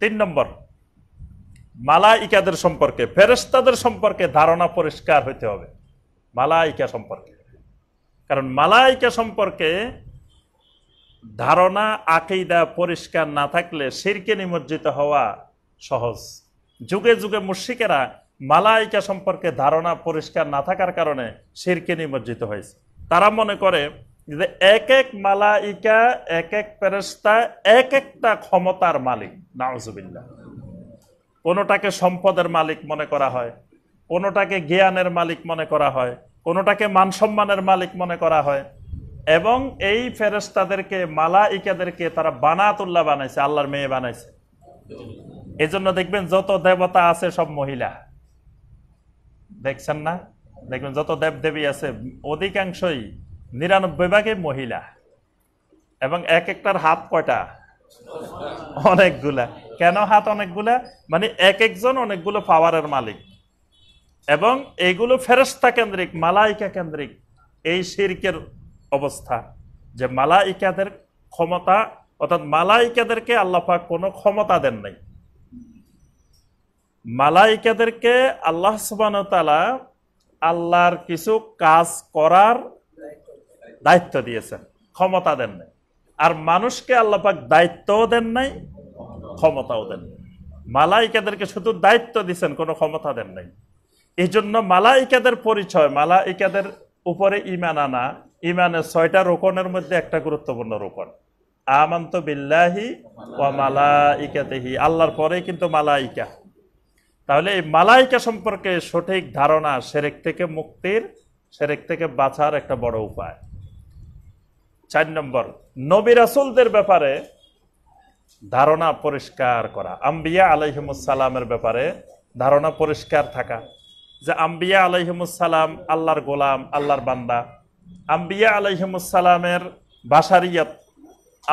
তিন নম্বর মালাইকাদের সম্পর্কে ফেরেস্তাদের সম্পর্কে ধারণা পরিষ্কার হইতে হবে মালাইকা সম্পর্কে কারণ মালাইকা সম্পর্কে ধারণা আকেইদা পরিষ্কার না থাকলে শিরকে নিমজ্জিত হওয়া সহজ যুগে যুগে মুর্শিকেরা মালাইকা সম্পর্কে ধারণা পরিষ্কার না থাকার কারণে শিরকে নিমজ্জিত হয়েছে তারা মনে করে এক এক এক মালাইকা এক এক ফেরেস্তা এক একটা ক্ষমতার মালিক নাউজুবিল্লা কোনোটাকে সম্পদের মালিক মনে করা হয় কোনোটাকে জ্ঞানের মালিক মনে করা হয় কোনোটাকে মানসম্মানের মালিক মনে করা হয় এবং এই ফেরেস্তাদেরকে মালাইকাদেরকে তারা বানাতুল্লাহ বানাইছে আল্লাহর মেয়ে বানাইছে জন্য দেখবেন যত দেবতা আছে সব মহিলা দেখছেন না দেখবেন যত দেব দেবী আছে অধিকাংশই নিরানব্বই ভাগে মহিলা এবং এক একটার হাত কয়টা অনেকগুলা কেন হাত অনেকগুলা মানে এক একজন অনেকগুলো পাওয়ারের মালিক এবং এগুলো ফেরস্তা কেন্দ্রিক মালাইকা কেন্দ্রিক এই শিরকের অবস্থা যে মালাইকাদের ক্ষমতা অর্থাৎ মালাইকাদেরকে আল্লাপাক কোনো ক্ষমতা দেন নাই মালাইকাদেরকে আল্লাহ সুবান তালা আল্লাহর কিছু কাজ করার দায়িত্ব দিয়েছেন ক্ষমতা দেন নাই আর মানুষকে আল্লাপাক দায়িত্বও দেন নাই ক্ষমতাও দেন নাই মালাইকাদেরকে শুধু দায়িত্ব দিয়েছেন কোনো ক্ষমতা দেন নাই এই জন্য মালাইকাদের পরিচয় মালাইকাদের উপরে ইমান আনা ইমানের ছয়টা রোকনের মধ্যে একটা গুরুত্বপূর্ণ রোকন আমন্ত বিল্লাহি ও মালাইকাতেহি আল্লাহর পরেই কিন্তু মালাইকা তাহলে এই মালাইকা সম্পর্কে সঠিক ধারণা সেরেক থেকে মুক্তির সেরেক থেকে বাঁচার একটা বড় উপায় চার নম্বর নবী রাসুলদের ব্যাপারে ধারণা পরিষ্কার করা আম্বিয়া আলহিমুসালামের ব্যাপারে ধারণা পরিষ্কার থাকা যে আম্বিয়া আলহিমুসালাম আল্লাহর গোলাম আল্লাহর বান্দা আম্বিয়া আলহিমুসালামের বাসারিয়ত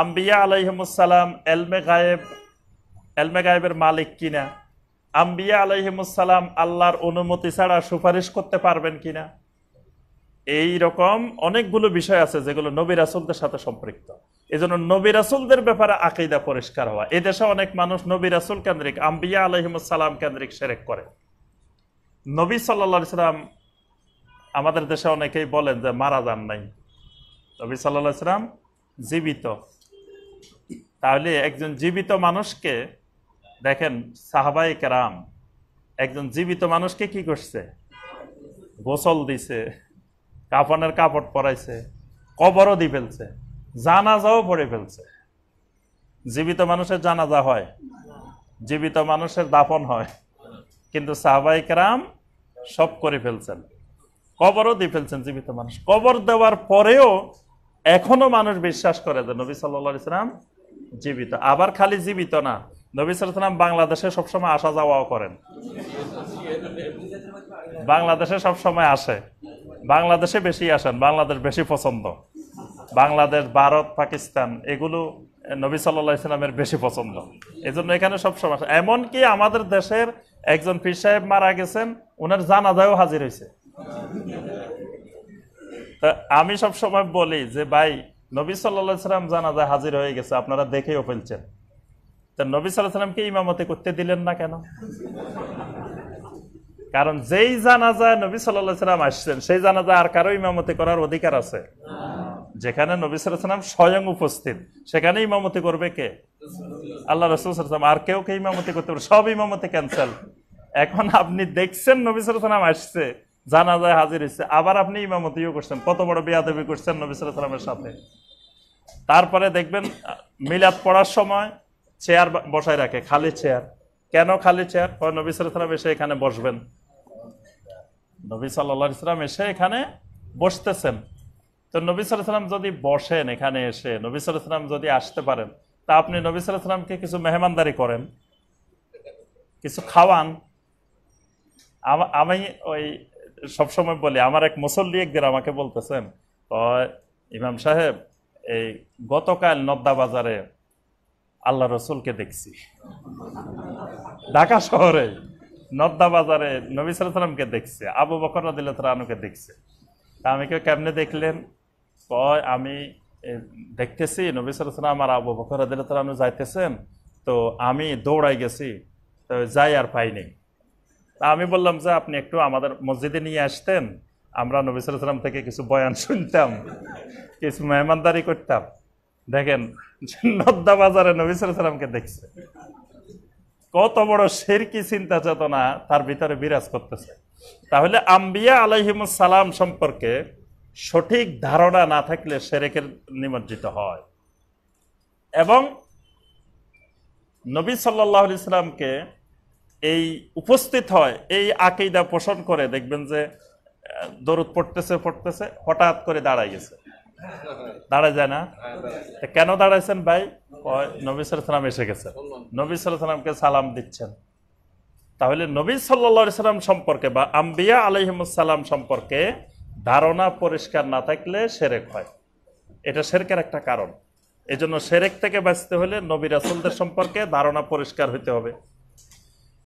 আম্বিয়া আলহিমুসালাম এলমে গায়েব এলমে গায়েবের মালিক কিনা আম্বিয়া আলহিমুসালাম আল্লাহর অনুমতি ছাড়া সুপারিশ করতে পারবেন কিনা এই রকম অনেকগুলো বিষয় আছে যেগুলো নবী আসলদের সাথে সম্পৃক্ত এজন্য নবীর আসলদের ব্যাপারে আকিদা পরিষ্কার হওয়া এদেশে অনেক মানুষ নবী রাসুল কেন্দ্রিক আম্বিয়া সালাম কেন্দ্রিক সেরেক করে নবী সাল্লা সাল্লাম আমাদের দেশে অনেকেই বলেন যে মারা যান নাই নবী সাল্লা সাল্লাম জীবিত তাহলে একজন জীবিত মানুষকে দেখেন সাহাবাই কেরাম একজন জীবিত মানুষকে কি করছে গোসল দিছে কাফনের কাপড় পরাইছে কবরও দিয়ে ফেলছে জানাজাও পড়ে ফেলছে জীবিত মানুষের জানাজা হয় জীবিত মানুষের দাফন হয় কিন্তু সাহবাইকরাম সব করে ফেলছেন কবরও দিয়ে ফেলছেন জীবিত মানুষ কবর দেওয়ার পরেও এখনো মানুষ বিশ্বাস করে যে নবী সাল্লা ইসলাম জীবিত আবার খালি জীবিত না নবী সাল্লাম বাংলাদেশে সবসময় আসা যাওয়াও করেন বাংলাদেশে সবসময় আসে বাংলাদেশে বেশি আসেন বাংলাদেশ বেশি পছন্দ বাংলাদেশ ভারত পাকিস্তান এগুলো নবী সাল্লা ইসলামের বেশি পছন্দ এই জন্য এখানে সব সময় এমনকি আমাদের দেশের একজন পীর সাহেব মারা গেছেন ওনার জানাজায়ও হাজির হয়েছে আমি সব সময় বলি যে ভাই নবী সাল্লা সাল্লাম জানাজায় হাজির হয়ে গেছে আপনারা দেখেও ফেলছেন তা নবী সাল্লাহ সাল্লামকে ইমামতি করতে দিলেন না কেন কারণ যেই জানাজা নবী সাল্লাহ সাল্লাম আসছেন সেই জানাজা আর কারো ইমামতি করার অধিকার আছে যেখানে নবী সাল্লাম স্বয়ং উপস্থিত সেখানে ইমামতি করবে কে আল্লাহ রসুলাম আর কেউ কে ইমামতি করতে পারবে সব ইমামতি ক্যান্সেল এখন আপনি দেখছেন নবী সাল্লাম আসছে জানাজায় হাজির হয়েছে আবার আপনি ইমামতিও করছেন কত বড় বেয়াদবি করছেন নবী সাল্লামের সাথে তারপরে দেখবেন মিলাদ পড়ার সময় চেয়ার বসায় রাখে খালি চেয়ার কেন খালি চেয়ার নবী সাল্লাম এসে এখানে বসবেন নবী সাল্লা ইসলাম এসে এখানে বসতেছেন তো নবী সাল্লাম যদি বসেন এখানে এসে নবী সাল্লাম যদি আসতে পারেন তা আপনি নবী সাল্লামকে কিছু মেহমানদারি করেন কিছু খাওয়ান আমি ওই সবসময় বলি আমার এক মুসল্লি একদিন আমাকে বলতেছেন ইমাম সাহেব এই গতকাল নদ্দা বাজারে আল্লাহ রসুলকে দেখছি ঢাকা শহরে নর্দা বাজারে নবী সালামকে দেখছে আবু বকর রদিল্লা দেখছে তা আমি কেউ কেমনে দেখলেন কয় আমি দেখতেছি নবী সালাম আর আবু বকর রদিল্লা তালু যাইতেছেন তো আমি দৌড়াই গেছি তো যাই আর পাইনি তা আমি বললাম যে আপনি একটু আমাদের মসজিদে নিয়ে আসতেন আমরা নবী সালাম থেকে কিছু বয়ান শুনতাম কিছু মেহমানদারি করতাম দেখেন নদ্দা বাজারে নবী সালামকে দেখছে কত বড় সেরকি চিন্তা চেতনা তার ভিতরে বিরাজ করতেছে তাহলে আম্বিয়া সালাম সম্পর্কে সঠিক ধারণা না থাকলে সেরেকের নিমজ্জিত হয় এবং নবী সাল্লি ইসলামকে এই উপস্থিত হয় এই আকেইদা পোষণ করে দেখবেন যে দরুদ পড়তেছে পড়তেছে হঠাৎ করে দাঁড়াই গেছে দাঁড়ায় যায় না কেন দাঁড়াইছেন ভাই নবী সালাম এসে গেছে নবী সালামকে সালাম দিচ্ছেন তাহলে নবী সাল্লা সাল্লাম সম্পর্কে বা আম্বিয়া আলহিমসাল্লাম সম্পর্কে ধারণা পরিষ্কার না থাকলে সেরেক হয় এটা সেরেকের একটা কারণ এজন্য সেরেক থেকে বাঁচতে হলে নবী রাসুলদের সম্পর্কে ধারণা পরিষ্কার হতে হবে